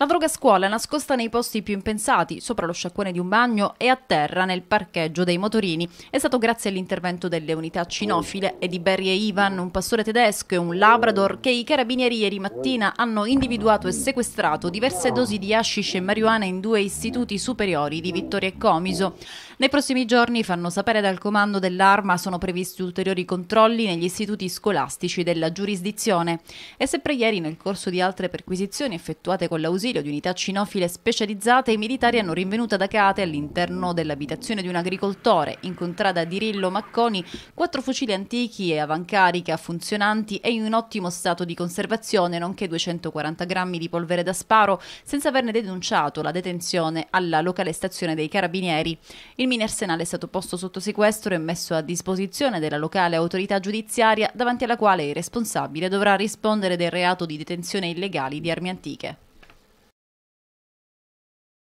La droga a scuola è nascosta nei posti più impensati, sopra lo sciacquone di un bagno e a terra nel parcheggio dei motorini. È stato grazie all'intervento delle unità cinofile e di Barry e Ivan, un pastore tedesco e un labrador, che i carabinieri ieri mattina hanno individuato e sequestrato diverse dosi di hashish e marijuana in due istituti superiori di Vittoria e Comiso. Nei prossimi giorni, fanno sapere dal comando dell'arma, sono previsti ulteriori controlli negli istituti scolastici della giurisdizione. E sempre ieri, nel corso di altre perquisizioni effettuate con l'ausilio domicilio di unità cinofile specializzate, i militari hanno rinvenuto ad Acate, all'interno dell'abitazione di un agricoltore, in contrada di Rillo Macconi, quattro fucili antichi e avancarica funzionanti e in un ottimo stato di conservazione, nonché 240 grammi di polvere da sparo, senza averne denunciato la detenzione alla locale stazione dei Carabinieri. Il mini arsenale è stato posto sotto sequestro e messo a disposizione della locale autorità giudiziaria, davanti alla quale il responsabile dovrà rispondere del reato di detenzione illegale di armi antiche.